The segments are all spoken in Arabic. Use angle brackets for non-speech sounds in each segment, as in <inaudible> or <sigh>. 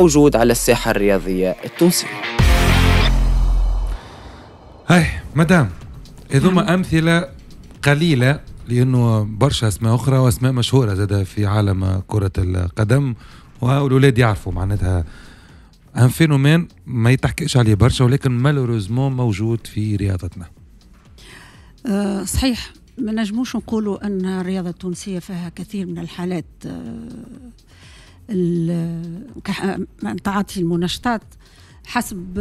موجود على الساحة الرياضية التونسية هاي مدام هذوما أمثلة قليلة لأنه برشا أسماء أخرى وأسماء مشهورة زادة في عالم كرة القدم والأولاد يعرفوا معناتها ان فينومين ما يتحكيش عليه برشا ولكن مالوروزمون موجود في رياضتنا أه صحيح ما نجموش نقولوا ان الرياضه التونسيه فيها كثير من الحالات أه، تعاطي المنشطات حسب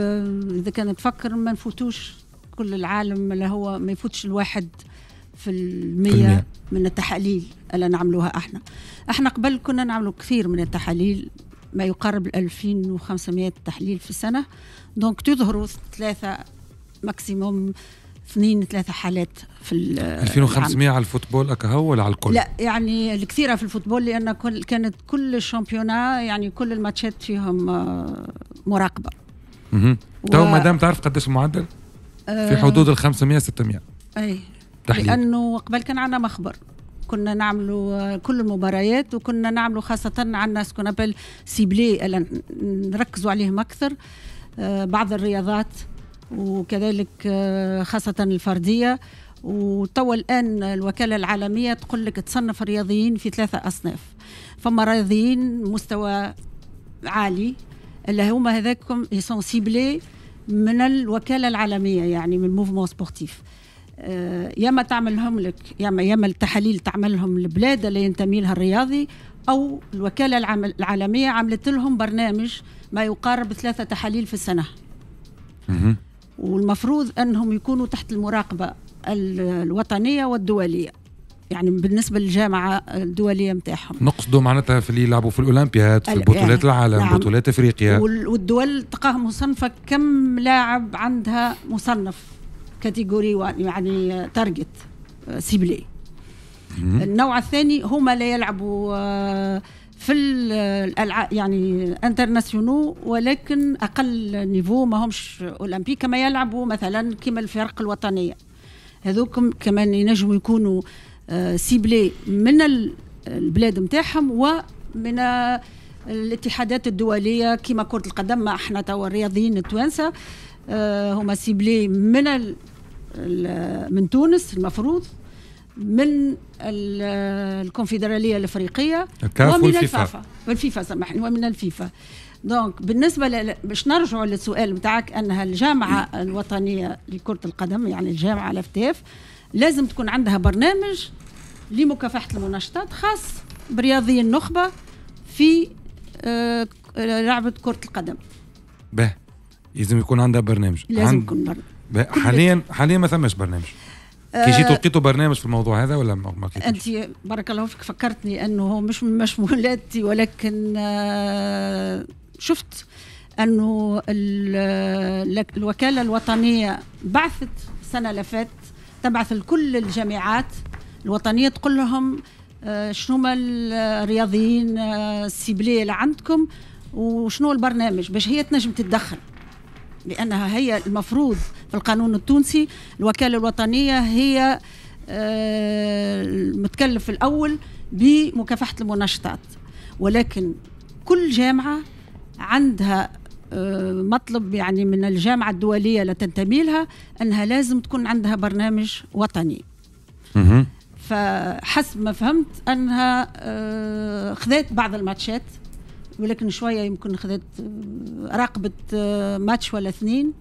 اذا كان تفكر ما نفوتوش كل العالم اللي هو ما يفوتش الواحد في المية من التحاليل اللي نعملوها احنا احنا قبل كنا نعملوا كثير من التحاليل ما يقارب 2500 تحليل في السنه دونك تظهروا ثلاثه ماكسيموم اثنين ثلاثة حالات في 2500 على الفوتبول هكا ولا على الكل؟ لا يعني الكثيرة في الفوتبول لأن كل كانت كل الشامبيونا يعني كل الماتشات فيهم آه، مراقبة. اها تو و... مدام تعرف قداش المعدل؟ في آه، حدود ال 500 600 اي تحليل. لأنه قبل كان عندنا مخبر كنا نعملوا آه، كل المباريات وكنا نعملوا خاصة عندنا سكونابل سيبلي نركزوا عليهم أكثر بعض الرياضات وكذلك آه، خاصة الفردية وتوا الان الوكاله العالميه تقول لك تصنف الرياضيين في ثلاثه اصناف فما رياضيين مستوى عالي اللي هما هذاكم يسون سيبلي من الوكاله العالميه يعني من موفمون سبورتيف يا ما تعملهم لك يا ما يا ما التحاليل تعملهم البلاد اللي ينتمي لها الرياضي او الوكاله العالميه عملت لهم برنامج ما يقارب ثلاثه تحاليل في السنه والمفروض أنهم يكونوا تحت المراقبة الوطنية والدولية يعني بالنسبه للجامعه الدوليه نتاعهم نقصدوا معناتها في اللي يلعبوا في الاولمبياد في بطولات يعني العالم نعم. بطولات افريقيا والدول تلقاها مصنفه كم لاعب عندها مصنف كاتيجوري يعني تارجت آه، سيبلي النوع الثاني هما لا يلعبوا آه، في الالعاب يعني انترناسيونو ولكن اقل نيفو ماهمش اولمبيك كما يلعبوا مثلا كما الفرق الوطنيه هذوك كمان ينجموا يكونوا سيبلي آه، من البلاد نتاعهم ومن آه، الاتحادات الدوليه كما كره القدم ما احنا توا الرياضيين التوانسه آه، هما سيبلي من من تونس المفروض من الكونفدراليه الافريقيه ومن الفيفا والفيفا سامحني ومن الفيفا دونك بالنسبه باش نرجعوا للسؤال نتاعك انها الجامعه الوطنيه لكره القدم يعني الجامعه الافتاف لازم تكون عندها برنامج لمكافحه المنشطات خاص برياضي النخبه في آه، لعبه كره القدم. به لازم يكون عندها برنامج. لازم يكون برنامج. حاليا حاليا ما ثماش برنامج. كي جيتوا آه، لقيتوا برنامج في الموضوع هذا ولا ما انت بارك الله فيك فكرتني انه مش مش ولادتي ولكن آه، شفت انه الوكاله الوطنيه بعثت السنه اللي فاتت تبعث لكل الجامعات الوطنيه تقول لهم آه، شنو الرياضيين السيبليه اللي عندكم وشنو البرنامج باش هي تنجم تتدخل لانها هي المفروض في القانون التونسي الوكالة الوطنية هي آه، المتكلف الأول بمكافحة المنشطات ولكن كل جامعة عندها آه، مطلب يعني من الجامعة الدولية اللي تنتمي لها أنها لازم تكون عندها برنامج وطني فحسب ما فهمت أنها آه، خذت بعض الماتشات ولكن شوية يمكن خذت راقبت ماتش ولا اثنين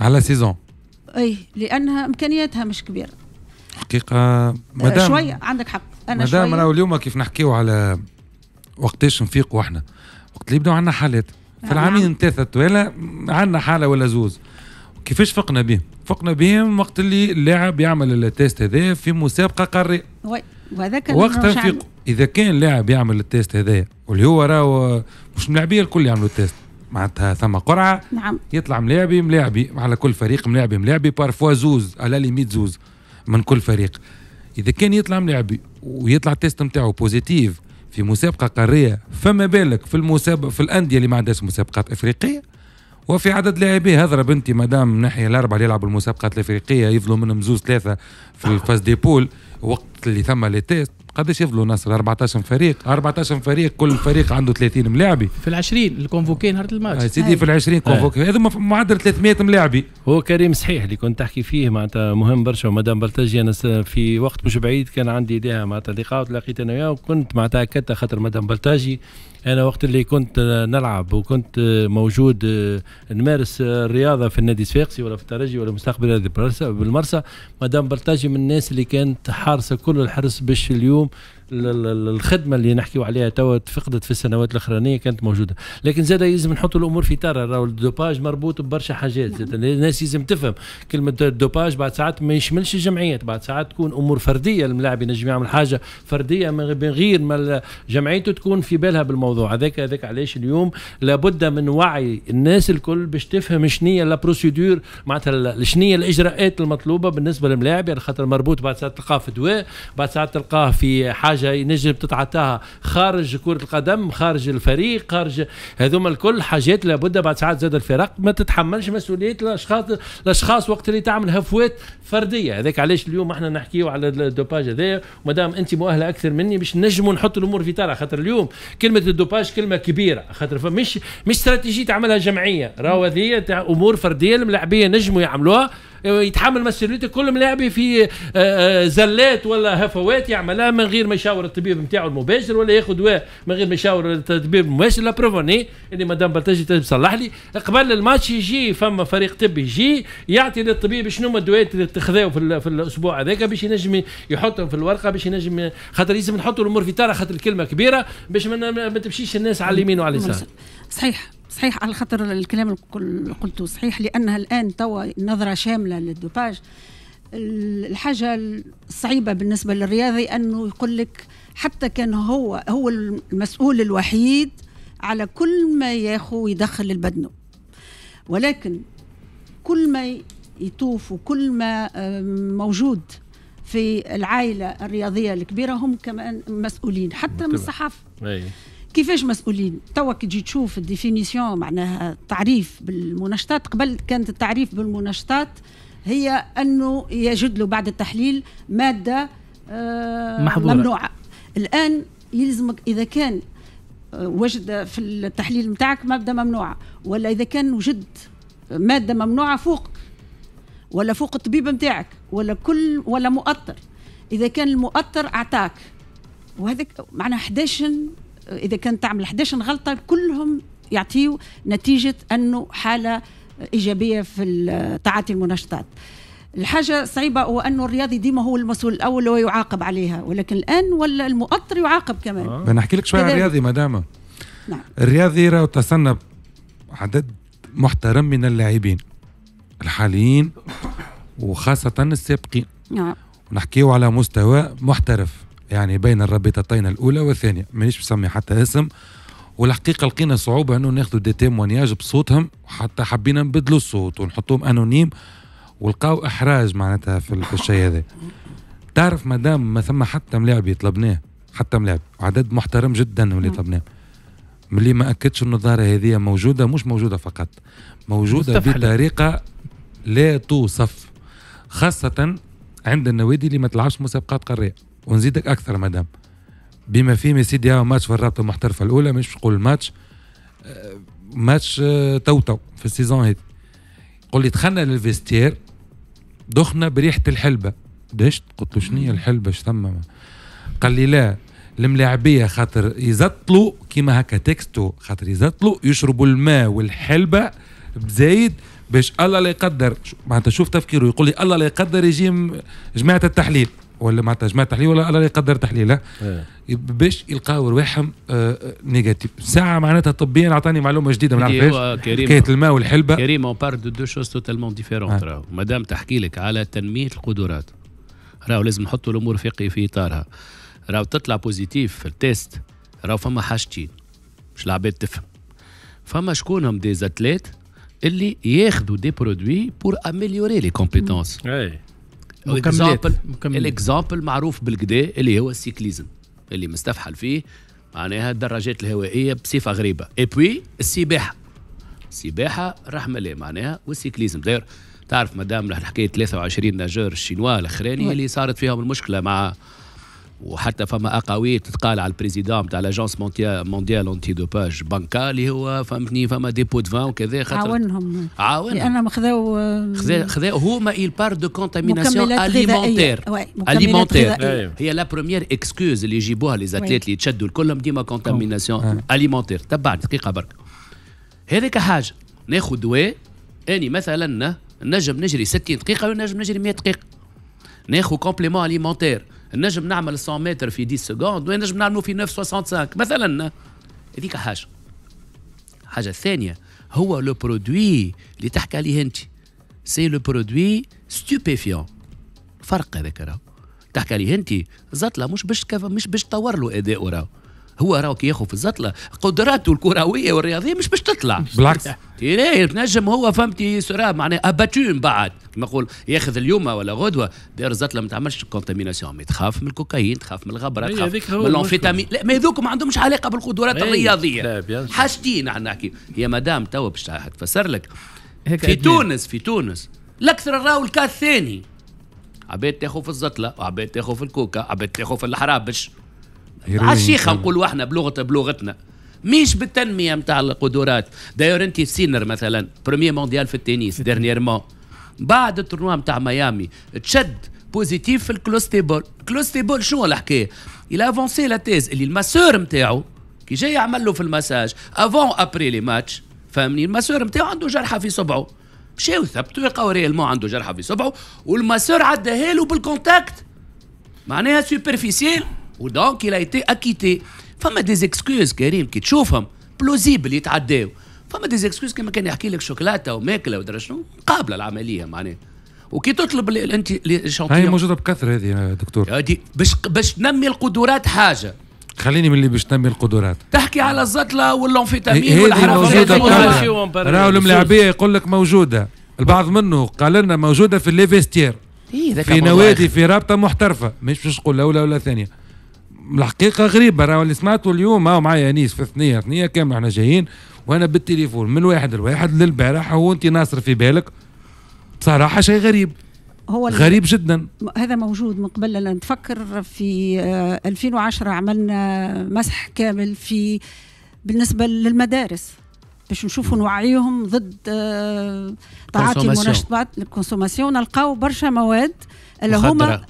على سيزون اي لانها امكانياتها مش كبيره حقيقه آه، مدام شويه عندك حق انا مدام راهو اليوم كيف نحكيو على وقتاش نفيقوا احنا وقت اللي يبداو عندنا حالات في آه، العامين نعم. ثلاثه طويله عندنا حاله ولا زوز كيفاش فقنا بهم؟ فقنا بهم وقت اللي اللاعب يعمل التيست هذا في مسابقه قاريه وهذاك وقتها فيقوا اذا كان لاعب يعمل التيست هذايا واللي هو راهو مش ملاعبيه الكل يعملوا التيست معناتها ثم قرعه نعم يطلع ملاعبي ملاعبي على كل فريق ملاعبي ملاعبي بارفوا زوز على ليميت زوز من كل فريق اذا كان يطلع ملاعبي ويطلع التيست نتاعو بوزيتيف في مسابقه قاريه فما بالك في المسابقه في الانديه اللي ما عندهاش مسابقات افريقيه وفي عدد لاعبيه هضرة بنتي مدام من ناحيه الاربعه اللي يلعبوا المسابقات الافريقيه يفضلوا منهم زوز ثلاثه في الفاز دي بول وقت اللي ثم لي تيست قداش يفضلوا نصر 14 فريق 14 فريق كل فريق عنده 30 ملاعبي في ال 20 الكونفوكي نهار الماتش آه، سيدي في ال 20 آه. كونفوكي هذا معدل 300 ملاعبي هو كريم صحيح اللي كنت تحكي فيه معناتها مهم برشا ومدام برتجي انا في وقت مش بعيد كان عندي ايديها معناتها لقاء تلاقيت انا وياه وكنت معناتها اكدت خاطر مدام بلتجي انا وقت اللي كنت نلعب وكنت موجود آه، نمارس الرياضه في النادي الصفاقسي ولا في الترجي ولا مستقبل هذه بالمرسى مدام بلطاجي من الناس اللي كانت حارسه كل الحرص باش اليوم الخدمه اللي نحكيو عليها توا تفقدت في السنوات الاخرانيه كانت موجوده لكن زاد لازم نحطوا الامور في ترى راهو الدوباج مربوط ببرشا حاجات نعم. زاد الناس لازم تفهم كلمه الدوباج بعد ساعات ما يشملش الجمعيات بعد ساعات تكون امور فرديه الملاعب ينجم يعمل حاجه فرديه من غير ما جمعيته تكون في بالها بالموضوع الموضوع هذاك هذاك علاش اليوم لابد من وعي الناس الكل باش تفهم شنية لا بروسيدور معناتها شنية الاجراءات المطلوبه بالنسبه للملاعب على يعني خاطر مربوط بعد ساعات تلقاه في دواء بعد ساعات تلقاه في حاجه ينجم تتعطاها خارج كره القدم خارج الفريق خارج هذوما الكل حاجات لابد بعد ساعات زاد الفرق ما تتحملش مسؤوليه الاشخاص الاشخاص وقت اللي تعمل هفوات فرديه هذاك علاش اليوم احنا نحكيو على الدوباج هذايا ومادام انت مؤهله اكثر مني باش نجموا نحطوا الامور في طرح خاطر اليوم كلمه الدوباج الدوباج كلمه كبيره خاطر مش مش استراتيجيه تعملها جمعيه راهو هذه امور فرديه الملاعبيه نجموا يعملوها يتحمل مسؤوليته كل ملاعبي في آه، آه، زلات ولا هفوات يعملها من غير ما يشاور الطبيب نتاعو المباشر ولا ياخذ دواء من غير ما يشاور الطبيب المباشر لا بروفوني اللي مدام بلتجي تصلح لي قبل الماتش يجي فما فريق طبي يجي يعطي للطبيب شنو هما الدوات اللي تخذاو في, في الاسبوع هذاك باش ينجم يحطهم في الورقه باش ينجم خاطر لازم نحطوا الامور في طاره خاطر الكلمه كبيره باش ما تمشيش الناس على اليمين وعلى اليسار صحيح صحيح على خاطر الكلام اللي قلته صحيح لانها الان توا نظره شامله للدوباج الحاجه الصعيبه بالنسبه للرياضي انه يقول لك حتى كان هو هو المسؤول الوحيد على كل ما ياخو يدخل لبدنه ولكن كل ما يطوف وكل ما موجود في العائله الرياضيه الكبيره هم كمان مسؤولين حتى من الصحافه كيفاش مسؤولين توا كي تجي تشوف الديفينيسيون معناها التعريف بالمنشطات قبل كانت التعريف بالمنشطات هي انه يجد له بعد التحليل ماده آه، محظورة. ممنوعه الان يلزمك اذا كان آه، وجد في التحليل نتاعك ماده ممنوعه ولا اذا كان وجد ماده ممنوعه فوق ولا فوق الطبيب نتاعك ولا كل ولا مؤطر اذا كان المؤطر اعطاك وهذاك معناها 11 اذا كان تعمل 11 غلطه كلهم يعطيو نتيجه انه حاله ايجابيه في تعاطي المنشطات الحاجة صعيبة هو أنه الرياضي ديما هو المسؤول الأول ويعاقب عليها ولكن الآن ولا المؤطر يعاقب كمان آه. بنحكي لك شوية عن الرياضي مدامة نعم. الرياضي راه تصنب عدد محترم من اللاعبين الحاليين وخاصة السابقين نعم. نحكيه على مستوى محترف يعني بين الرابطتين الاولى والثانيه مانيش مسمي حتى اسم والحقيقه لقينا صعوبه انه ناخذوا دي تيمونياج بصوتهم حتى حبينا نبدلوا الصوت ونحطوهم انونيم ولقاو احراج معناتها في الشيء هذا تعرف مدام ما ثم حتى ملاعب يطلبناه حتى ملاعب عدد محترم جدا اللي طلبناه ملي ما اكدش النظاره هذه موجوده مش موجوده فقط موجوده بطريقه لا توصف خاصه عند النوادي اللي ما تلعبش مسابقات قاريه ونزيدك اكثر مدام بما فيهم يا سيدي ماتش في الرابطه المحترفه الاولى مش نقول ماتش آه، ماتش آه، تو تو في السيزون هذه قول لي دخلنا للفيستير دخنا بريحه الحلبه دشت قلت له شنو الحلبه اش ثم قال لي لا الملاعبيه خاطر يزطلوا كيما هكا تكستو خاطر يزطلوا يشربوا الماء والحلبه بزايد باش الله لا يقدر معناتها شوف تفكيره يقول لي الله لا يقدر يجي جماعه التحليل ولا معناتها جماعه تحليل ولا الله يقدر تحليله إيه. باش يلقاو رواحهم آه، نيجاتيف ساعه معناتها طبيا اعطاني معلومه جديده ما نعرفهاش حكايه الماء والحلبه كريم اون بار دو دو شوز توتالمون ديفيرونت راهو مادام تحكي لك على تنميه القدرات راهو لازم نحطوا الامور في في اطارها راهو تطلع بوزيتيف في التيست راهو فما حاجتين باش العباد تفهم فما شكونهم ديزاتليت دي اللي ياخذوا دي برودوي بور اميليوري لي كومبيتونس الاكزامبل الاكزامبل معروف بالكدا اللي هو السيكليزم اللي مستفحل فيه معناها الدراجات الهوائيه بصفه غريبه اي بوي السباحه السباحه رحمه لي معناها والسيكليزم داير تعرف مدام حكايه 23 ناجور الشينوا الاخراني نعم. اللي صارت فيهم المشكله مع وحتى فما اقاويل تتقال على البريزيدون تاع لاجونس مونديال اونتي دوباج بانكا اللي هو فهمتني فما ديبو دفان وكذا خاطر عاونهم عاونهم لانهم آه، خذاو خذاو خذاو هما ايل بار دو contamination اليمونتير اليمونتير هي لا بروميير اكسكوز اللي يجيبوها لي زاتليت اللي يتشدوا كلهم ديما كونتاميناسيون اليمونتير تبعني دقيقه برك هذيك حاجه ناخذ دواء اني مثلا نجم نجري 60 دقيقه ونجم نجري 100 دقيقه ناخذ كومبليمون اليمونتير نجم نعمل 100 متر في 10 سكوند ونجم نعمله في 965 مثلا هذيك حاجه حاجه ثانيه هو لو برودوي اللي تحكي عليه انت سي لو برودوي ستوبيفيون فرق هذاك راه تحكي عليه انت زطله مش باش مش باش تطور له اداء راه هو راهو كي ياخذ في الزطله قدراته الكرويه والرياضيه مش باش تطلع <laughs> بالعكس تنجم هو فهمتي سرا معناها اباتون بعد كما نقول ياخذ اليوم ولا غدوه دار الزطله ما تعملش كونتاميناسيون مي تخاف من الكوكايين تخاف من الغبره إيه، تخاف من الانفيتامين لا ما هذوك ما عندهمش علاقه بالقدرات إيه، الرياضيه حاجتين احنا نحكي هي مدام توا باش تفسر لك في تونس في تونس الاكثر راهو الكاس الثاني عباد تاخذ في الزطله وعباد تاخذ في الكوكا عباد تاخذ في الحرابش عالشيخه يعني. نقولوا احنا بلغه بلغتنا مش بالتنميه نتاع القدرات داير انت سينر مثلا بروميي مونديال في التنس ديرنييرمون بعد التورنوا نتاع ميامي تشد بوزيتيف في الكلوستيبول كلوستيبول شنو الحكايه الى افونسي لا تيز اللي الماسور نتاعو كي جاي يعمل له في المساج افون ابري لي ماتش فهمني الماسور نتاعو عنده جرحه في صبعه مشاو ثبتوا يلقاو ريالمون عنده جرحه في صبعه والماسور عداها له بالكونتاكت معناها سوبرفيسيل ودونك الى ايتي اكيتي فما دي زيكسكوز كريم كي تشوفهم بلوزيبل يتعداو فما دي زيكسكوز كما كان يحكي لك شوكولاته وماكله ودرا شنو قابله العمليه معناها وكي تطلب انت الشامبيون هي موجوده بكثره هذه يا آه، دكتور هذه باش باش تنمي القدرات حاجه خليني من اللي باش تنمي القدرات تحكي على الزطله واللونفيتامين والحرافه راهو الملاعبيه يقول لك موجوده البعض منه قال لنا موجوده في الليفيستير إيه، في نوادي في رابطه محترفه مش باش نقول لا ولا ولا ثانيه الحقيقه غريبه راه اللي سمعته اليوم هاو معايا انيس في الثنيه الثنيه كامل احنا جايين وانا بالتليفون من واحد لواحد للبارح هو انت ناصر في بالك صراحه شيء غريب هو غريب جدا هذا موجود من قبل لأن تفكر في 2010 آه، عملنا مسح كامل في بالنسبه للمدارس باش نشوفوا نوعيهم ضد تعاطي آه، المنشطات الكونسوماسيون نلقاو برشا مواد اللي هما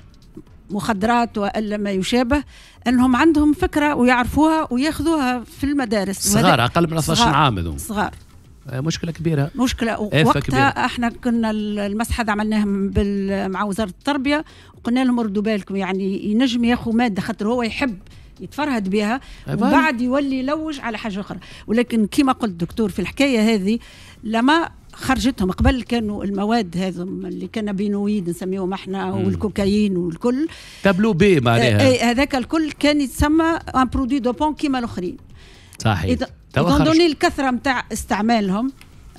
مخدرات والا ما يشابه انهم عندهم فكره ويعرفوها وياخذوها في المدارس صغار اقل من 12 عام دون. صغار آه، مشكله كبيره مشكله إيه، وقتها كبيرة. احنا كنا المسحه عملناها مع وزاره التربيه وقلنا لهم ردوا بالكم يعني ينجم ياخذ ماده خاطر هو يحب يتفرهد بها آه، وبعد يولي يلوج على حاجه اخرى ولكن كما قلت دكتور في الحكايه هذه لما خرجتهم قبل كانوا المواد هذم اللي بينويد نسميهم احنا والكوكايين والكل تابلو بي معناها هذاك الكل كان يتسمى ان برودوي دو بون كيما الاخرين صحيح إذا دوني الكثره نتاع استعمالهم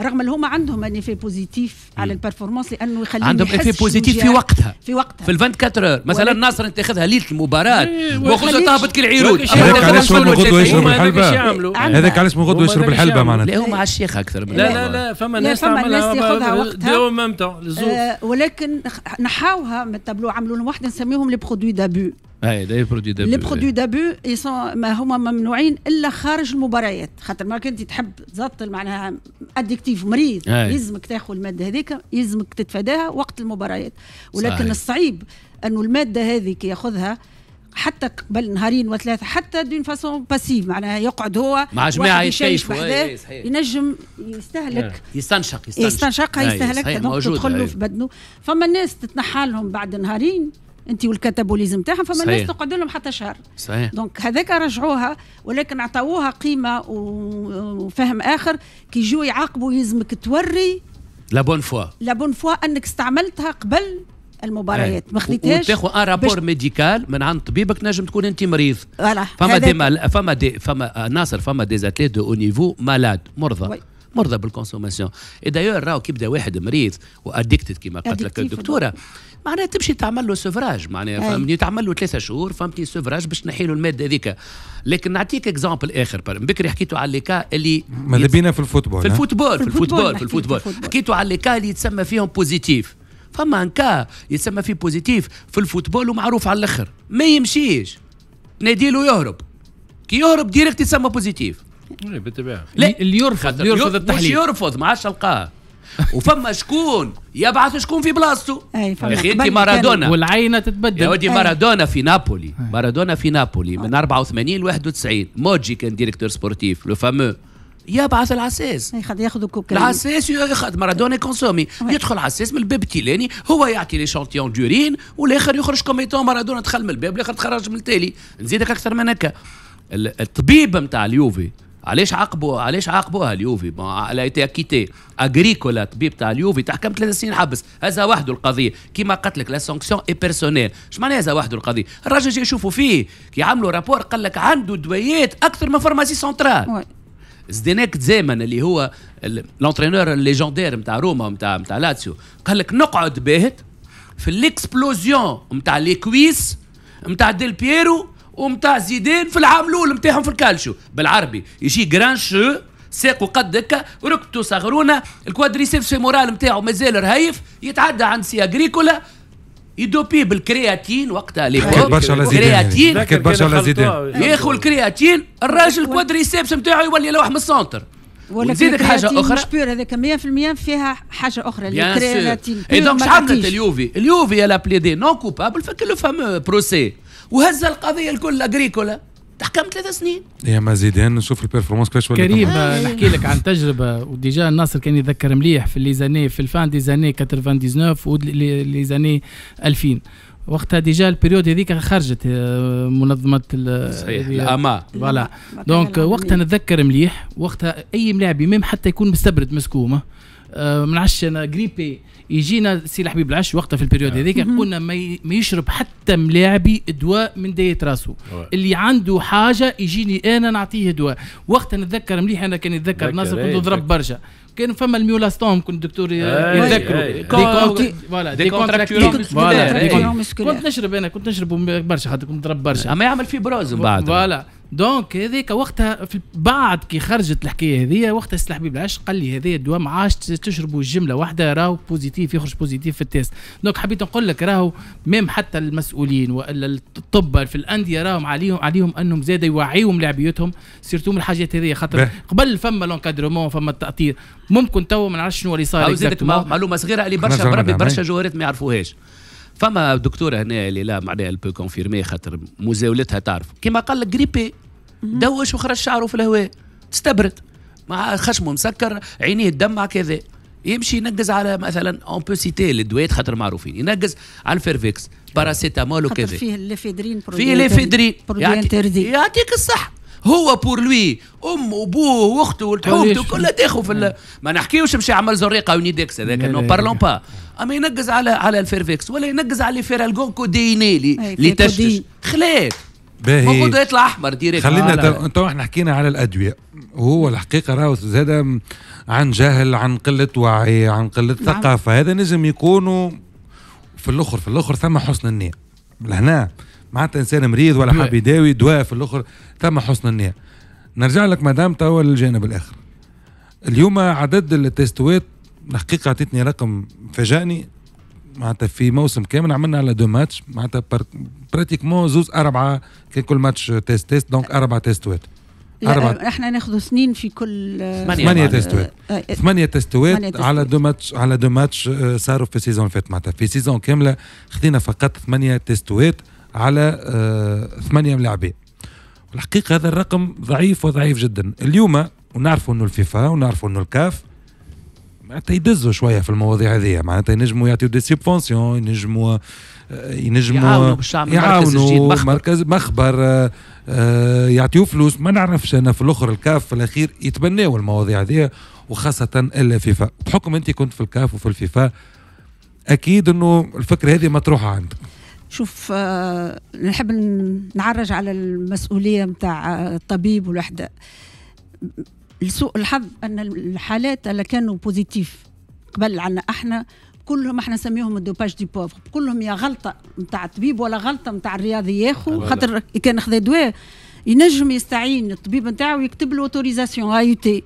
رغم اللي هما عندهم ان في بوزيتيف على البرفورمانس لانه يخليهم عندهم في بوزيتيف في وقتها في وقتها في ال 24 مثلا ناصر انت تاخذها ليله المباراه وخصوصا تهبط كي العيرود هذاك علاش من غدوه يشرب الحلبه هذاك علاش من غدوه يشرب الحلبه معناتها لا هما على الشيخ اكثر لا لا لا فما ناس فما ناس ياخذها وقتها آه، ولكن نحاوها من التابلو عملوا لهم واحده نسميهم لي برودوي دابو لي برودوي إيه. دابو ما هما ممنوعين الا خارج المباريات خاطر ما كنت تحب تزطل معناها اديكتيف مريض يلزمك تاخذ الماده هذيك يلزمك تتفاداها وقت المباريات ولكن صحيح. الصعيب انه الماده كي ياخذها حتى قبل نهارين وثلاثه حتى دون فاسون باسيف معناها يقعد هو مع جماعه يشيشوا إيه، إيه، ينجم يستهلك يستنشق يستنشق يستنشقها يستهلك تدخل له في بدنه فما ناس تتنحى لهم بعد نهارين انت والكتابوليزم تاعهم فما صحيح. تقعد لهم حتى شهر صحيح دونك هذاك رجعوها ولكن عطاوها قيمه وفهم اخر كي يجوا يعاقبوا يلزمك توري لا بون فوا لا بون فوا انك استعملتها قبل المباريات ما خديتهاش وتاخذ ان رابور ميديكال من عند طبيبك نجم تكون انت مريض فما دي مال... فما دي فما آه، ناصر فما دي زاتليت دو او نيفو مالاد مرضى وي. مرضى بالكونسوماسيون دايور راهو كي واحد مريض واديكتد كما قالت لك الدكتوره معناها تمشي تعمل له سوفراج معناها فهمتني تعمل له ثلاثه شهور فهمتني سوفراج باش له الماده هذيك لكن نعطيك اكزامبل اخر بكري حكيتوا على ليكا اللي ماذا بينا في الفوتبول في الفوتبول في الفوتبول في الفوتبول حكيتوا على ليكا اللي يتسمى فيهم بوزيتيف فما ان كا يتسمى فيه بوزيتيف في الفوتبول ومعروف على الاخر ما يمشيش له يهرب كي يهرب ديريكت يتسمى بوزيتيف اي بالطبيعه لا اللي يرفض اللي يرفض التحليل يرفض ما عادش القاه وفما شكون يبعث شكون في بلاصته يا اخي انت مارادونا والعينه تتبدل يا ودي مارادونا في نابولي مارادونا في نابولي من 84 ل 91 موجي كان ديريكتور سبورتيف لو فامو يبعث العساس ياخذ كوكايين العساس ياخذ مارادونا كونسومي يدخل عساس من الباب التيلاني هو يعطي لي شونتيون دورين والاخر يخرج كوميتون مارادونا دخل من الباب الاخر تخرج من التالي نزيدك اكثر من هكا الطبيب نتاع اليوفي علاش عاقبوا علاش عاقبوها اليوفي لا كيتي اغريكولا الطبيب تاع اليوفي تحكم ثلاث سنين حبس هذا وحده القضيه كيما قلت لك لا سانكسيون اي بيرسونيل اش معناها هذا وحده القضيه الراجل جا يشوفوا فيه كي عملوا رابور قال لك عنده دويات اكثر من فارماسي سنترال زدناك تزامن اللي هو لونترينور الليجندير نتاع روما نتاع نتاع لاتسيو قال لك نقعد باهت في الاكسبلوزيون نتاع لي كويس نتاع ديل بيرو ومتاع زيدان في العام الاول نتاعهم في الكالشو بالعربي يجي جران شو ساقوا قد هكا صغرونه صغرونا في مورال نتاعو مازال رهيف يتعدى عند سي اغريكولا يدوبي بالكرياتين وقتها لي برشا كرياتين برشا على زيدان ياخذ الكرياتين الراجل كوادريسيبس نتاعو يولي لوح من السونتر ونزيدك حاجه اخرى مش بيور هذاك 100% فيها حاجه اخرى اللي اي دونك عملت اليوفي اليوفي دي نون كوبابل فكلو لو فامو بروسي وهز القضيه الكل اجريكولا تحكم ثلاث سنين يا ما زيدان نشوف البيرفورمانس كيفاش ولا كريم آه، نحكي لك عن تجربه وديجا الناصر كان يذكر مليح في لي زاني في الفان دي زاني 99 ولي زاني 2000 وقتها ديجا البريود هذيك خرجت آه، منظمه صحيح الاما فوالا دونك وقتها نتذكر مليح وقتها اي ملاعب ميم حتى يكون مستبرد مسكومه آه، ما نعرفش انا جريبي يجينا سي الحبيب العش وقتها في البريود نعم. هذيك قلنا ما يشرب حتى ملاعبي دواء من داية راسه اللي عنده حاجه يجيني انا نعطيه دواء وقتها نتذكر مليح انا كان يتذكر ناصر إيه، كنت ضرب برشا كان فما الميولاستوم كنت الدكتور إيه، يتذكروا إيه، دي فوالا دي كونتراكتور كنت نشرب انا كنت نشرب برشا خاطر كنت نضرب برشا اما يعمل في بروز من بعد فوالا دونك هذاك وقتها بعد كي خرجت الحكايه هذه وقتها السلاح بيب العش قال لي هذه الدواء ما عادش تشربوا جمله واحده راهو بوزيتيف يخرج بوزيتيف في التيست دونك حبيت نقول لك راهو ميم حتى المسؤولين والا الطب في الانديه راهم عليهم عليهم انهم زاد يوعيهم لعبيتهم سيرتو من الحاجات هذه خاطر قبل فما لونكادرومون فما التاطير ممكن تو ما نعرفش شنو اللي صار معلومه صغيره اللي برشا بربي برشا جوهرات ما يعرفوهاش فما دكتوره هنا اللي لا معناها البو كونفيرمي خاطر مزاولتها تعرف كما قال لك جريبي دوش وخرج شعره في الهواء تستبرد مع خشمه مسكر عينيه الدمع كذا يمشي ينقز على مثلا اون بو سيتي الدويات خاطر معروفين ينقز على الفيرفيكس باراسيتامول وكذا فيه الليفيدرين فيه ليفيدرين يعطيك الصح هو بور لوي ام وبوه واخته وحومته كلها تاخذ في ما نحكيوش مشى عمل زريقه ونيدكس هذاك نو بارلون با اما ينقز على على الفيرفيكس ولا ينقز على فيرالغون كوديني اللي إيه، تشتش خلاك باهي المفروض يطلع احمر ديريكت خلينا آه، تو احنا حكينا على الادويه وهو الحقيقه راهو زاد عن جهل عن قله وعي عن قله نعم. ثقافه هذا نجم يكونوا في الاخر في الاخر ثم حسن النيه لهنا معناتها انسان مريض ولا حاب يداوي دواء في الاخر ثم حسن النيه نرجع لك مدام توا للجانب الاخر اليوم عدد التستوات الحقيقه اعطيتني رقم فاجأني معناتها في موسم كامل عملنا على دو ماتش معناتها براتيكمون زوز اربعه كان كل ماتش تيست تيست دونك اربع تيستوات أربعة. احنا ناخذ سنين في كل ثمانية تيستوات ثمانية تيستوات آه، آه، آه، على دو ماتش على دو ماتش صاروا في السيزون فات معناتها في سيزون كامله خذينا فقط ثمانية تيستوات على ثمانية ملاعبين الحقيقه هذا الرقم ضعيف وضعيف جدا اليوم ونعرفوا انه الفيفا ونعرفوا انه الكاف معناتها يدزوا شويه في المواضيع هذه معناتها ينجموا يعطيوا دي سيبونسيون ينجموا آه، ينجموا يعاونوا بالشعب يعاونوا مركز, مركز مخبر آه، آه، يعطيوا فلوس ما نعرفش انا في الاخر الكاف في الاخير يتبناوا المواضيع هذه وخاصه الفيفا بحكم انت كنت في الكاف وفي الفيفا اكيد انه الفكره هذه مطروحه عندك شوف نحب نعرج على المسؤوليه نتاع الطبيب والوحده لسوء الحظ ان الحالات اللي كانوا بوزيتيف قبل عنا احنا كلهم احنا نسميهم الدوباج دي بوفر كلهم يا غلطه نتاع الطبيب ولا غلطه نتاع الرياضي ياخو خاطر كان خذا دواء ينجم يستعين الطبيب نتاعو يكتب له اوتوريزاسيون اي تي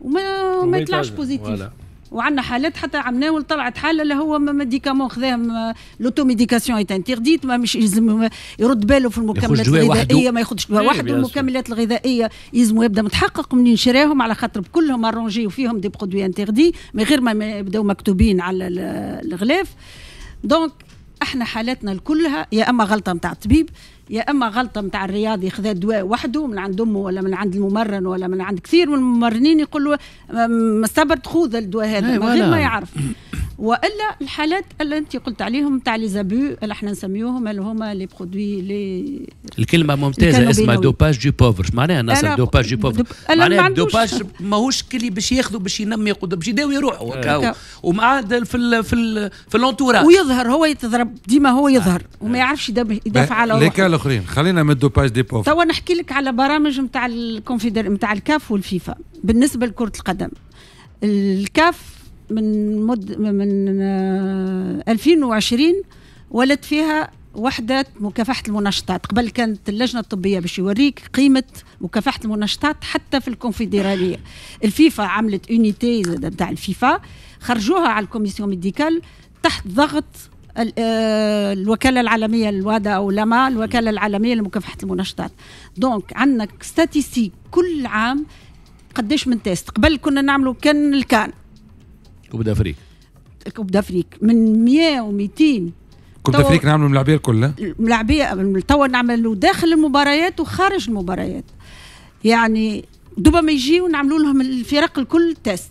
وما, وما يطلعش بوزيتيف وعندنا حالات حتى عم ناول طلعت حاله اللي هو ميديكامون خذاه لوتوميديكاسيون ايت انترديت ما مش يلزم يرد باله في المكملات الغذائيه ما ياخذش دواء إيه، وحده المكملات الغذائيه يلزم يبدا متحقق منين شراهم على خاطر كلهم ارونجي وفيهم دي برودوي انتردي من غير ما يبداو مكتوبين على الغلاف دونك احنا حالاتنا كلها يا اما غلطه نتاع الطبيب يا اما غلطه نتاع الرياضي خذا دواء وحده من عند امه ولا من عند الممرن ولا من عند كثير من الممرنين يقولوا مستبر تخوذ الدواء هذا إيه، من غير ما يعرف والا الحالات اللي انت قلت عليهم تاع لي زابو اللي احنا نسميوهم اللي هما لي برودوي لي الكلمه ممتازه اسمها دوباج دو بوفر معناها الناس دوباج دو بوفر معناها الدوباج ماهوش كلي باش ياخذوا باش ينمي باش يداوي روحه آه. هكا ومع في الـ في الـ في الانتوراج ويظهر هو يتضرب ديما هو يظهر آه. وما يعرفش آه. يدافع على روحه ليك الاخرين خلينا من الدوباج دي بوفر توا نحكي لك على برامج نتاع الكونفدر نتاع الكاف والفيفا بالنسبه لكره القدم الكاف من مد من 2020 آه، ولد فيها وحدة مكافحة المنشطات قبل كانت اللجنة الطبية باش يوريك قيمة مكافحة المنشطات حتى في الكونفدرالية الفيفا عملت اونيتي نتاع الفيفا خرجوها على الكوميسيون ميديكال تحت ضغط آه، الوكالة العالمية للوادا أو لما الوكالة العالمية لمكافحة المنشطات دونك عندك ستاتيستيك كل عام قداش من تيست قبل كنا نعملوا كان الكان كوب دافريك كوب دافريك من 100 و200 كوب دافريك نعملوا الملاعبيه الكل الملاعبيه توا نعملوا داخل المباريات وخارج المباريات يعني دوبا ما يجيو نعملوا لهم الفرق الكل تيست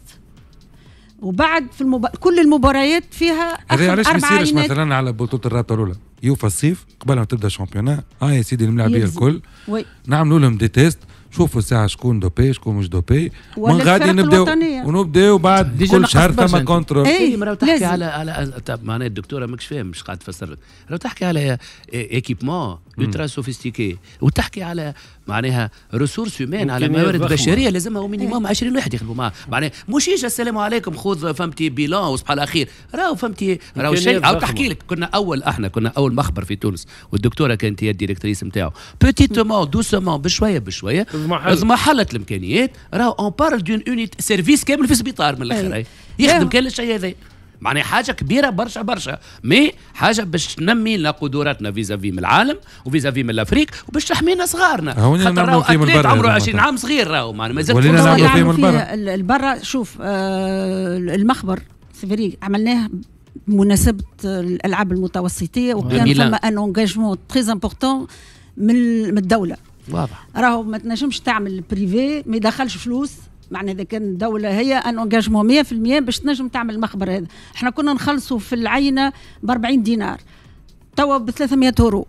وبعد في المب... كل المباريات فيها اربع علاش ما يصيرش مثلا على بطوله الرابطه الاولى يوفى الصيف قبل ما تبدا الشامبيونات ها آه يا سيدي الملاعبيه الكل وي. نعملوا لهم دي تيست شوفوا الساعه شكون دوبي شكون مش دوبي من غادي نبداو ونبداو بعد كل شهر ثم كونترول اي راهو تحكي على على معناها الدكتوره ماكش فاهم مش قاعد تفسر لك راهو تحكي على ايكيبمون الترا سوفيستيكي وتحكي على معناها ريسورس هيومان على موارد بشريه لازمها مينيموم 20 إيه. واحد يخدموا معاه معناها مش يجي السلام عليكم خذ فهمتي بيلان وصباح الاخير راهو فهمتي راهو شيء او تحكي لك كنا اول احنا كنا اول مخبر في تونس والدكتوره كانت هي الديريكتريس نتاعو بوتيتومون دوسومون بشويه بشويه اضمحلت الامكانيات راهو اون بارل دون اونيت سيرفيس كامل في سبيطار من الاخر إيه. يخدم إيه. كل الشيء هذا معناها حاجه كبيره برشا برشا مي حاجه باش تنمي لنا قدراتنا فيزافي من العالم وفيزافي من الافريق وباش تحمينا صغارنا خاطر راهو اتليت عمره 20 عام صغير راهو معناها مازال نعملوا فيهم البرا شوف آه المخبر سيفري عملناه بمناسبه الالعاب المتوسطيه وكان فما ان أونجاجمون تري امبورتون من الدوله واضح راهو ما تنجمش تعمل بريفي ما يدخلش فلوس معنى اذا كان دوله هي ان انجاجمون 100% باش تنجم تعمل المخبر هذا احنا كنا نخلصوا في العينه ب 40 دينار توا ب 300 يورو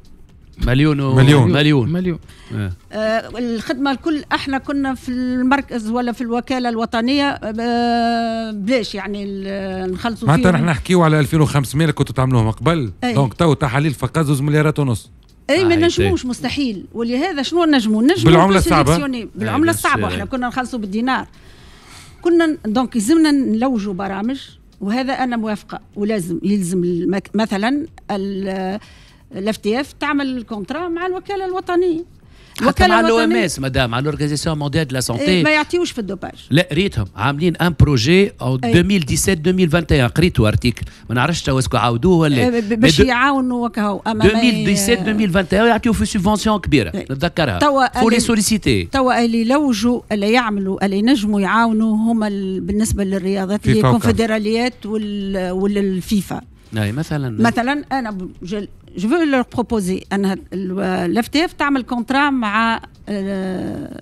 مليون و... مليون مليون مليون آه. آه الخدمه الكل احنا كنا في المركز ولا في الوكاله الوطنيه آه بلاش يعني نخلصوا فيه معناتها احنا نحكيو على 2500 اللي كنتوا تعملوهم قبل إيه. دونك تو تحاليل فقط زوز مليارات ونص اي ما نجموش مستحيل ولهذا شنو نجمو نجمو بالعمله الصعبه إيه، بالعمله الصعبه يعني احنا كنا نخلصوا بالدينار كنا دونك يلزمنا نلوجوا برامج وهذا انا موافقه ولازم يلزم مثلا الاف تي اف تعمل الكونترا مع الوكاله الوطنيه حتى مع الاو ام اس مدام على لورغانيزاسيون مونديال دو لا سونتي إيه، ما يعطيوش في الدوباج لا ريتهم عاملين ان بروجي او 2017 2021 قريتو ارتيكل ما نعرفش توا اسكو عاودوه ولا إيه، باش يعاونوا وكهو 2017 2021 يعطيو في سوبفونسيون كبيره إيه. نتذكرها توا لي سوليسيتي توا اللي يلوجوا اللي يعملوا اللي ينجموا يعاونوا هما بالنسبه للرياضات اللي الكونفدراليات والفيفا اي مثلا مثلا انا جو فو لور بروبوزي ان الاف تي اف تعمل كونترا مع آه،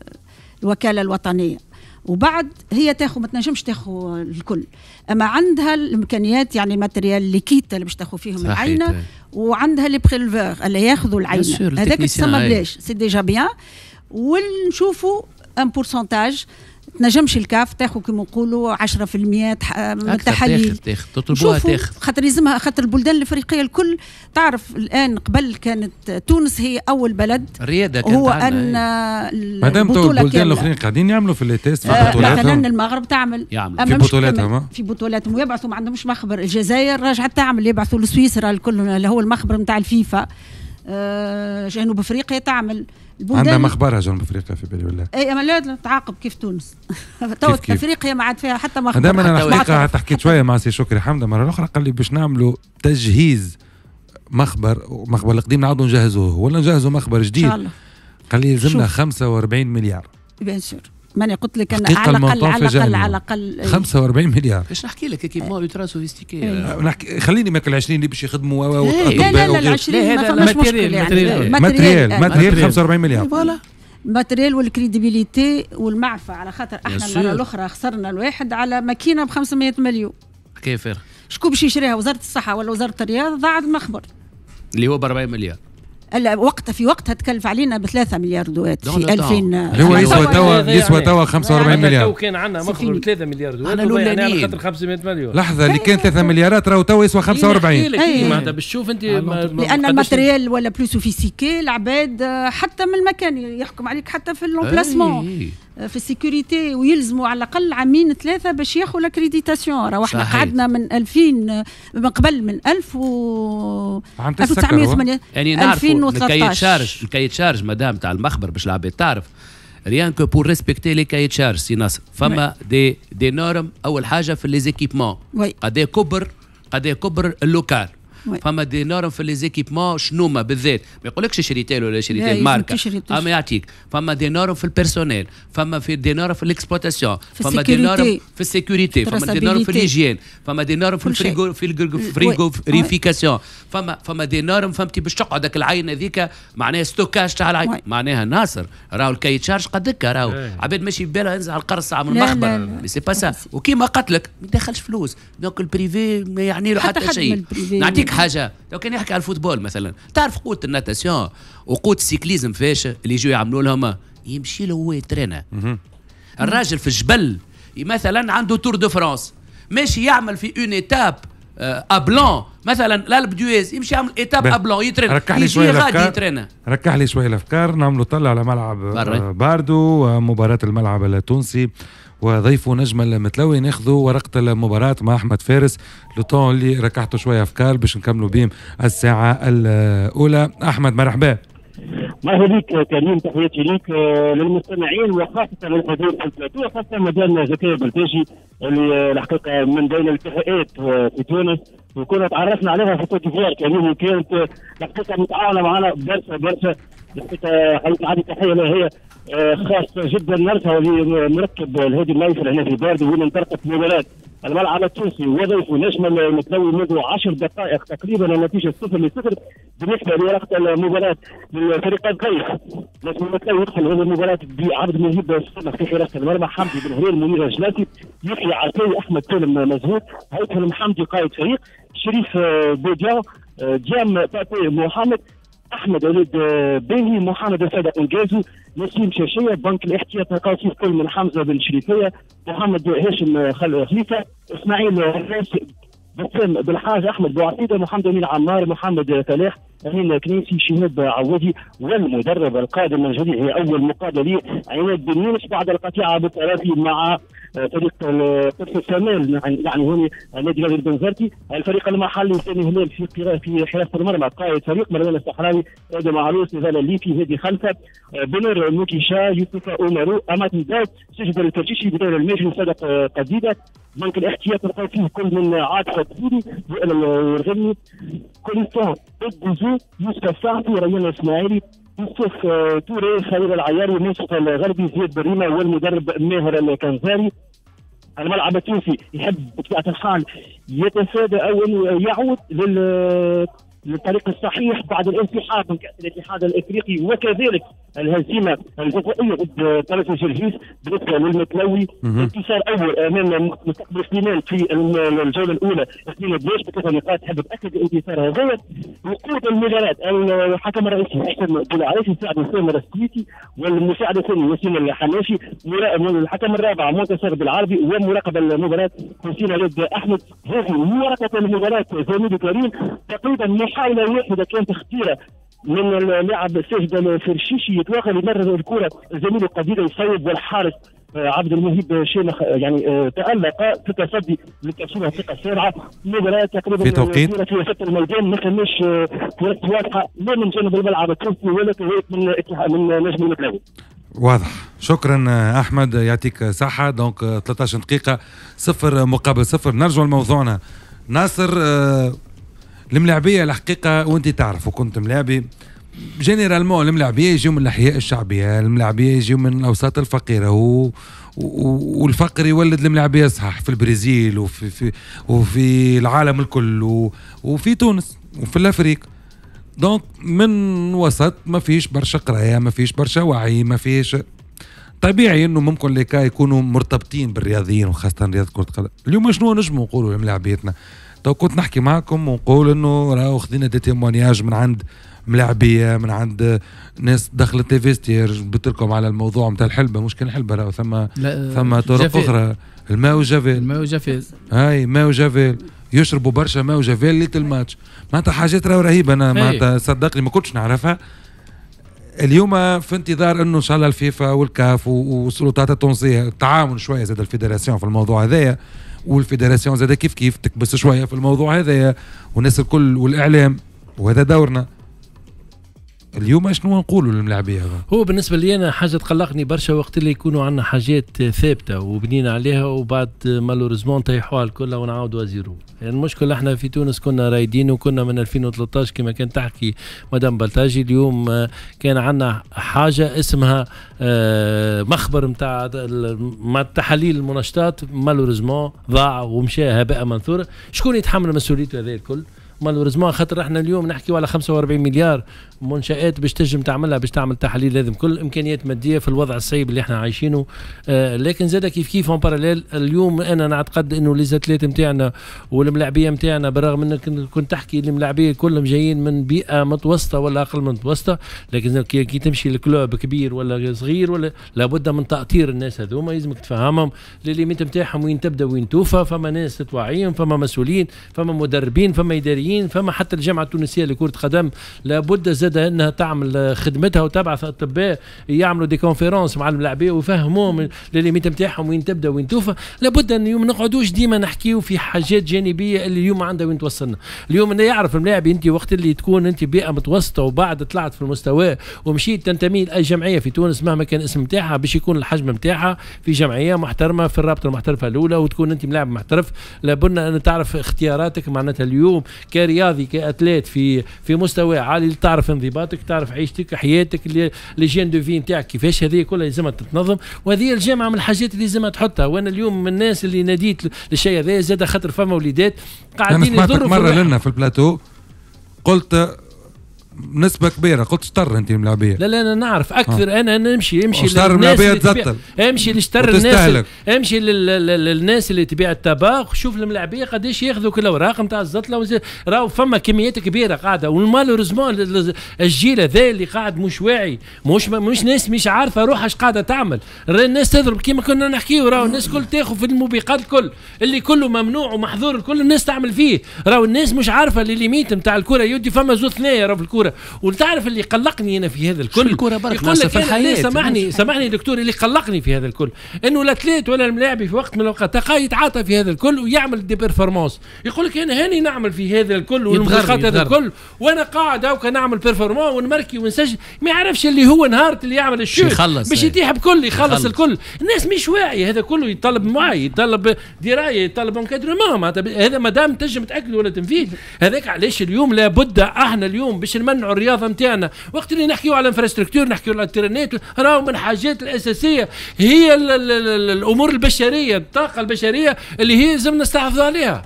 الوكاله الوطنيه وبعد هي تاخذ ما تنجمش تاخذ الكل اما عندها الامكانيات يعني ماتريال ليكيت اللي باش تاخذ فيهم العينه طيب. وعندها لي بريلفور اللي ياخذوا العينه هذاك تسمى بلاش سي ديجا بيان ونشوفوا ان بورسونتاج تنجمش الكاف تاخذ كما نقولوا 10% آه، من التحاليل تاخذ تطلبوها تاخذ خاطر يلزمها خاطر البلدان الافريقيه الكل تعرف الان قبل كانت تونس هي اول بلد الرياده كانت هو ان ما إيه. مادام تو البلدان الاخرين قاعدين يعملوا في التيست في آه، بطولاتهم مثلا المغرب تعمل في بطولاتهم آه. في بطولاتهم ويبعثوا ما عندهمش مخبر الجزائر راجعه تعمل يبعثوا لسويسرا الكل اللي هو المخبر نتاع الفيفا جنوب افريقيا تعمل عندها مخبرها جنوب افريقيا في بالي ولا اي اما لا تعاقب كيف تونس تو افريقيا ما عاد فيها حتى مخبر دائما انا الحقيقه حتى حكيت شويه مع سي شكري حمده مره اخرى قال لي باش نعملوا تجهيز مخبر مخبر القديم نعاودوا نجهزوه ولا نجهزوا مخبر جديد قال لي يلزمنا 45 مليار بيان سور ماني قلت لك انا على الاقل على الاقل على الاقل 45 مليار ايش نحكي لك مو الترا إيه. سوفيستيكي نحكي خليني ماك ال 20 اللي باش يخدموا إيه، لا لا لا ال 20 ما فماش ماتريال ماتريال 45 مليار إيه، فوالا ماتريال والكريديبيليتي والمعفى على خاطر احنا المره الاخرى خسرنا الواحد على ماكينه ب 500 مليون كيف شكون باش يشريها وزاره الصحه ولا وزاره الرياضه ضاعت المخبر اللي هو ب 40 مليار وقت في وقتها تكلف علينا ب 3 مليار دوات في 2000 هو يسوى توا يسوى توا 45 مليار لو كان عندنا مخرج 3 مليار دوات انا يعني خاطر 500 مليون لحظه اللي كان 3 مليارات راهو توا يسوى 45 إيه، إيه، إيه. معناتها بتشوف انت لان الماتريال ولا بلو سوفيسيكي العباد حتى من المكان يحكم عليك حتى في لومبلاسمون في السيكوريتي ويلزموا على الاقل عامين ثلاثه باش ياخذوا لاكريديتاسيون راهو احنا قعدنا من 2000 من قبل من 1000 و 1980 يعني 2013 تشارج الكايت تشارج مدام تاع المخبر باش العباد تعرف ريان كو بور ريسبكتي لي cahiers تشارج سي ناصر فما دي دي نورم اول حاجه في لي زيكيبمون قد كبر قد كبر اللوكال فما فما نورم في ليزيكيبمون شنو شنوما بالذات ما يقولكش شريتيل ولا شريتيل ماركه اما يعطيك فما نورم في البيرسونيل فما في نورم في الاكسبلوتاسيون فما دينار في السيكوريتي فما نورم في الهيجين فما دينار في الفريغو في الفريغو ريفيكاسيون فما فما دينار فهمتي باش تقعد العين هذيك معناها ستوكاج تاع العين معناها ناصر راهو الكاي تشارج قد هكا راهو إيه. عباد ماشي بالها على القرص من المخبر سي با سا وكيما قتلك ما تدخلش فلوس دونك البريفي ما يعني له حتى, حتى شيء نعطيك لك حاجه لو كان يحكي على الفوتبول مثلا تعرف قوه الناتاسيون وقوه السيكليزم فاش اللي يجوا يعملوا لهم يمشي له هو يترينا الراجل في الجبل مثلا عنده تور دو فرانس ماشي يعمل في اون ايتاب ابلون مثلا لالب دويز يمشي يعمل ايتاب ابلون يترن ركح لي شويه الافكار يترن ركح لي شويه الافكار نعملوا طلع على ملعب آه، باردو ومباراه آه، الملعب التونسي وضيفه نجم المتلوي ناخذ ورقة المباراة مع أحمد فارس لطون اللي ركحته شوية أفكار باش نكملوا بهم الساعة الأولى أحمد مرحبا مرحبا بك كريم تحياتي لك آه، للمستمعين وخاصة للحضور في البلاتو وخاصة مجالنا زكايا بلتاجي اللي الحقيقة من بين الكفاءات في تونس وكنا تعرفنا عليها في كوت ديفوار كريم وكانت الحقيقة متعاونة معنا برشا برشا الحقيقة عندي تحية لها هي آه، خاص جدا نرفع مركب الهادي النايفر هنا في بارد وين انطلقت مباراه الملعب التونسي وضيفه نجم المتلوي منذ 10 دقائق تقريبا النتيجه 0 لصفر بالنسبه لورقه المباراه لفريق الضيف نجم المتلوي يدخل هذه المباراه بعبد المجيد في حراسه المرمى حمدي بن هرير منير الجلاتي يحيى عطيه احمد سالم مزهور هيثم حمدي قائد فريق شريف آه، بوجا آه، جام تاتي محمد احمد وليد باهي محمد صادق انجازو نسيم شاشيه بنك الاحتياط نقاصي كل من حمزه بن شريفيه محمد هاشم آه، خليفه اسماعيل آه، بسام بالحاج احمد بوعتيده محمد امين عمار محمد آه، فلاح غير كنيسي شهاب عوادي والمدرب القادم الجديد هي اول مقابله لي عماد بن يونس بعد القطيعه بالترافي مع فريق قدس الشمال يعني-, يعني هوني نادي غادي البنزرتي الفريق المحلي ثاني هلال في في حراسه المرمى قائد فريق مروان الصحراوي رادو معروس نزال الليفي هادي خلفه بنر موكيشا يوسف اومارو اماتي داوت سجد الكرشيشي بدور المجري صدق قديده بنك الاحتياط نلقاو فيه كل من عاطفه وائل والغني كل ضد الجنوبي يوسف سعدي ريان الاسماعيلي يوسف آه، توري خليل العياري الناشط الغربي زياد بريمه والمدرب ماهر الكنزاري الملعب التونسي يحب بطبيعه الحال يتفادى او يعود لل للطريق الصحيح بعد الانسحاب من كاس الاتحاد الافريقي وكذلك الهزيمه الجزائيه ضد طرف الجرجيس بالنسبه للمتلوي انتصار اول امام مستقبل سليمان في الجوله الاولى اثنين بلاش بثلاث نقاط حب تاكد الانتصار هذا وقوه المباراه الحكم الرئيسي حسن بن عريسي ساعد وسام رسكيتي والمساعد الثاني وسيم الحناشي الحكم الرابع منتصر بالعربي ومراقب المباراه حسين ضد احمد هذه هي المباراه زميلي كريم تقريبا حاله واحده كانت خطيره من اللاعب ساجد الفرشيشي يتواغل يمرر الكره زميله القدير يصيب والحارس آه، عبد المهيب شامخ آه، يعني آه، تألق في التصدي للكبسولة الثقة السابعة مباراة تقريبا في توقيت في وسط الميدان ما كانش كرات واضحة لا من جانب الملعب التونسي ولا من من نجم المكلاوي واضح شكرا احمد يعطيك صحه دونك 13 دقيقه صفر مقابل صفر نرجع لموضوعنا ناصر الملاعبيه الحقيقه وانت تعرف وكنت ملاعبي جينيرالمون الملاعبيه يجيو من الاحياء الشعبيه الملاعبيه يجيو من الاوساط الفقيره و... والفقر يولد الملاعبيه صح في البرازيل وفي في وفي العالم الكل و... وفي تونس وفي الافريق دونك من وسط ما فيش برشا قرايه ما فيش برشا وعي ما فيش طبيعي انه ممكن ليكا يكونوا مرتبطين بالرياضيين وخاصه رياضه كره القدم اليوم شنو نجموا نقولوا لملاعبيتنا تو كنت نحكي معكم ونقول انه راهو خذينا دي تيمونياج من عند ملاعبيه من عند ناس دخلت جبت بتركم على الموضوع نتاع الحلبه مش كان الحلبه راهو ثم ثم طرق اخرى الماء وجافيل الماء وجافيل هاي ماء وجافيل يشربوا برشا ماء وجافيل ليت الماتش معناتها حاجات راهو رهيبه انا معناتها صدقني ما كنتش نعرفها اليوم في انتظار انه ان شاء الله الفيفا والكاف والسلطات التونسيه التعاون شويه زاد الفيدراسيون في الموضوع هذايا والفيدراسيون زاد كيف كيف تكبس شويه في الموضوع هذا والناس الكل والاعلام وهذا دورنا اليوم شنو نقولوا للملاعبيه هو بالنسبه لي انا حاجه تقلقني برشا وقت اللي يكونوا عندنا حاجات ثابته وبنينا عليها وبعد مالوريزمون طيحوها الكل ونعاودوا زيرو يعني المشكله احنا في تونس كنا رايدين وكنا من 2013 كما كان تحكي مدام بلتاجي اليوم كان عندنا حاجه اسمها آه، مخبر نتاع التحاليل المنشطات مالوريزمون ضاع ومشى هباء منثورة شكون يتحمل مسؤوليته هذا الكل؟ مالورزمون خاطر احنا اليوم نحكيو على 45 مليار منشات باش تنجم تعملها باش تعمل تحاليل لازم كل امكانيات ماديه في الوضع الصعيب اللي احنا عايشينه آه لكن زاد كيف كيف اون باراليل اليوم انا نعتقد انه لي زاتليت نتاعنا والملاعبيه نتاعنا بالرغم انك كنت تحكي الملاعبيه كلهم جايين من بيئه متوسطه ولا اقل من متوسطه لكن كي تمشي لكلوب كبير ولا صغير ولا لابد من تاطير الناس هذوما لازمك تفهمهم لليميت نتاعهم وين تبدا وين توفى فما ناس توعيهم فما مسؤولين فما مدربين فما اداريين التونسيين فما حتى الجامعه التونسيه لكره قدم لابد زاد انها تعمل خدمتها وتبعث اطباء يعملوا دي كونفيرونس مع الملاعبين ويفهموهم لليميت نتاعهم وين تبدا وين توفى لابد ان اليوم نقعدوش ديما نحكيو في حاجات جانبيه اللي اليوم عندها وين توصلنا اليوم انا يعرف الملاعب انت وقت اللي تكون انت بيئه متوسطه وبعد طلعت في المستوى ومشيت تنتمي لاي جمعيه في تونس مهما كان اسم نتاعها باش يكون الحجم نتاعها في جمعيه محترمه في الرابطه المحترفه الاولى وتكون انت ملاعب محترف لابد ان تعرف اختياراتك معناتها اليوم كرياضي كاتليت في في مستوى عالي تعرف انضباطك تعرف عيشتك حياتك ليجين دو في نتاعك كيفاش هذه كلها لازم تتنظم وهذه الجامعه من الحاجات اللي لازم تحطها وانا اليوم من الناس اللي ناديت للشيء هذا زاد خاطر فما وليدات قاعدين يضروا مره لنا في البلاتو قلت نسبة كبيرة قلت شطر انت ملاعبية لا لا انا نعرف اكثر آه. انا نمشي امشي شطر ملاعبية تزطل امشي لشطر الناس امشي للناس اللي تبيع الطباخ وشوف الملاعبية قداش ياخذوا كل الاوراق نتاع الزطلة راهو فما كميات كبيرة قاعدة والمالوريزمون الجيل هذا اللي قاعد مش واعي مش مش ناس مش عارفة روحها اش قاعدة تعمل الناس تضرب كيما كنا نحكيو راهو الناس كل تاخذ في الموبقات الكل اللي كله ممنوع ومحظور الكل الناس تعمل فيه راهو الناس مش عارفة ليميت نتاع الكرة يودي فما زوث ثنايا في الكرة الكره وتعرف اللي قلقني انا في هذا الكل الكره برك يقول الحياه سامحني سامحني دكتور اللي قلقني في هذا الكل انه الاتليت ولا الملاعب في وقت من الاوقات تلقاه يتعاطى في هذا الكل ويعمل دي بيرفورمانس يقول لك انا هاني نعمل في هذا الكل والمخاطر هذا الكل وانا قاعد هكا نعمل بيرفورمانس ونمركي ونسجل ما يعرفش اللي هو نهار اللي يعمل يخلص باش إيه. يتيح بكل يخلص الكل الناس مش واعي هذا كله يطلب معي يطلب درايه يطلب انكادرمون هذا دام تنجم تاكد ولا تنفيذ هذاك علاش اليوم لابد احنا اليوم باش نمنع منعوا الرياضه نتاعنا وقت اللي نحكيوا على انفراستركتور نحكيوا على الانترنت راهو من الحاجات الاساسيه هي الـ الـ الـ الامور البشريه الطاقه البشريه اللي هي لازم نستحفظ عليها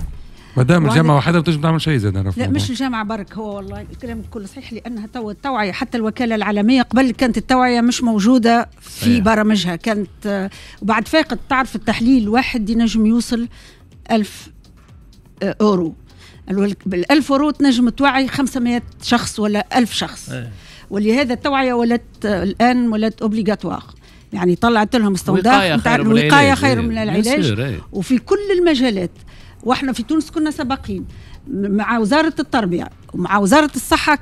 مدام الجامعه وحدها بتنجم تعمل شيء زاد لا مش الجامعه برك هو والله الكلام كله صحيح لانها تو التوعيه حتى الوكاله العالميه قبل كانت التوعيه مش موجوده في أيه. برامجها كانت آه، وبعد فاقد تعرف التحليل واحد ينجم يوصل ألف آه، اورو قالوا لك بالألف ورو تنجم توعي 500 شخص ولا ألف شخص أيه. ولهذا التوعية ولات الآن ولات أوبليغاتوار يعني طلعت لهم استنضاف نتاع الوقاية خير من العلاج أيه. وفي كل المجالات واحنا في تونس كنا سباقين مع وزارة التربية ومع وزارة الصحة